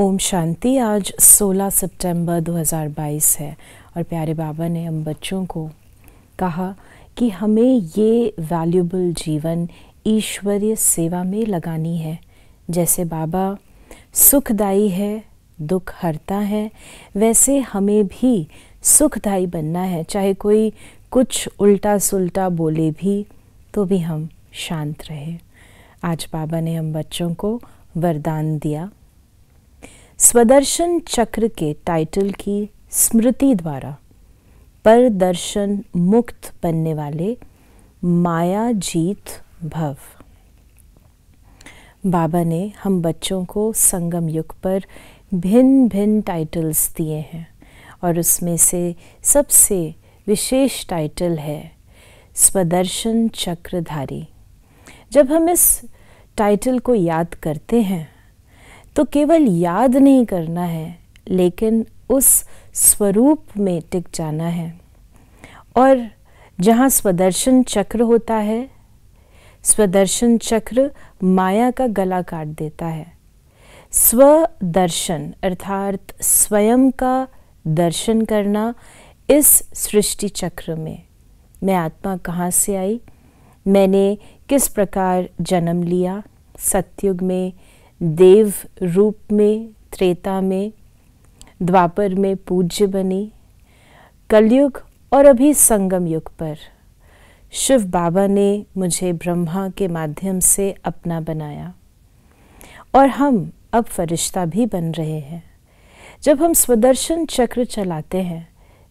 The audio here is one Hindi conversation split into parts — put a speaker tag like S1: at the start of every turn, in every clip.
S1: ओम शांति आज 16 सितंबर 2022 है और प्यारे बाबा ने हम बच्चों को कहा कि हमें ये वैल्यूबल जीवन ईश्वरीय सेवा में लगानी है जैसे बाबा सुखदाई है दुख हरता है वैसे हमें भी सुखदाई बनना है चाहे कोई कुछ उल्टा सुलटा बोले भी तो भी हम शांत रहे आज बाबा ने हम बच्चों को वरदान दिया स्वदर्शन चक्र के टाइटल की स्मृति द्वारा परदर्शन मुक्त बनने वाले माया जीत भव बाबा ने हम बच्चों को संगम युग पर भिन्न भिन्न टाइटल्स दिए हैं और उसमें से सबसे विशेष टाइटल है स्वदर्शन चक्रधारी जब हम इस टाइटल को याद करते हैं तो केवल याद नहीं करना है लेकिन उस स्वरूप में टिक जाना है और जहाँ स्वदर्शन चक्र होता है स्वदर्शन चक्र माया का गला काट देता है स्वदर्शन अर्थात स्वयं का दर्शन करना इस सृष्टि चक्र में मैं आत्मा कहाँ से आई मैंने किस प्रकार जन्म लिया सत्युग में देव रूप में त्रेता में द्वापर में पूज्य बनी कलयुग और अभी संगम युग पर शिव बाबा ने मुझे ब्रह्मा के माध्यम से अपना बनाया और हम अब फरिश्ता भी बन रहे हैं जब हम स्वदर्शन चक्र चलाते हैं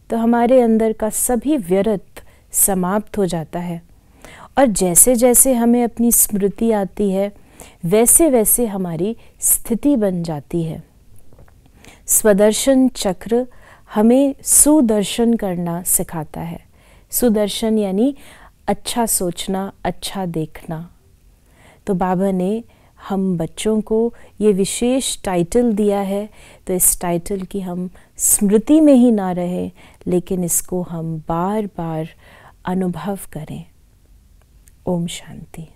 S1: तो हमारे अंदर का सभी व्यरत समाप्त हो जाता है और जैसे जैसे हमें अपनी स्मृति आती है वैसे वैसे हमारी स्थिति बन जाती है स्वदर्शन चक्र हमें सुदर्शन करना सिखाता है सुदर्शन यानी अच्छा सोचना अच्छा देखना तो बाबा ने हम बच्चों को ये विशेष टाइटल दिया है तो इस टाइटल की हम स्मृति में ही ना रहे लेकिन इसको हम बार बार अनुभव करें ओम शांति